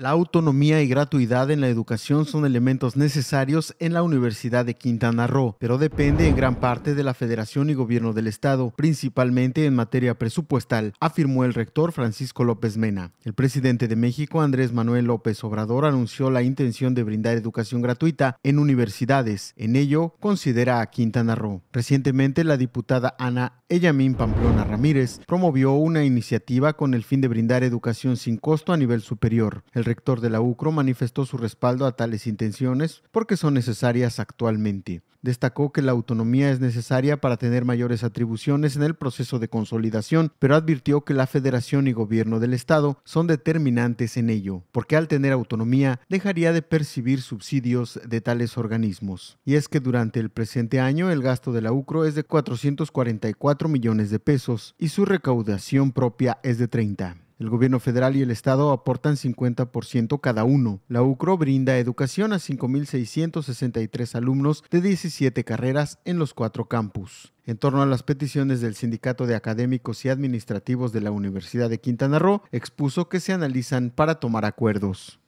La autonomía y gratuidad en la educación son elementos necesarios en la Universidad de Quintana Roo, pero depende en gran parte de la Federación y Gobierno del Estado, principalmente en materia presupuestal, afirmó el rector Francisco López Mena. El presidente de México, Andrés Manuel López Obrador, anunció la intención de brindar educación gratuita en universidades. En ello, considera a Quintana Roo. Recientemente, la diputada Ana Ejamín Pamplona Ramírez promovió una iniciativa con el fin de brindar educación sin costo a nivel superior rector de la UCRO manifestó su respaldo a tales intenciones porque son necesarias actualmente. Destacó que la autonomía es necesaria para tener mayores atribuciones en el proceso de consolidación, pero advirtió que la federación y gobierno del Estado son determinantes en ello, porque al tener autonomía dejaría de percibir subsidios de tales organismos. Y es que durante el presente año el gasto de la UCRO es de 444 millones de pesos y su recaudación propia es de 30. El gobierno federal y el estado aportan 50% cada uno. La UCRO brinda educación a 5.663 alumnos de 17 carreras en los cuatro campus. En torno a las peticiones del Sindicato de Académicos y Administrativos de la Universidad de Quintana Roo, expuso que se analizan para tomar acuerdos.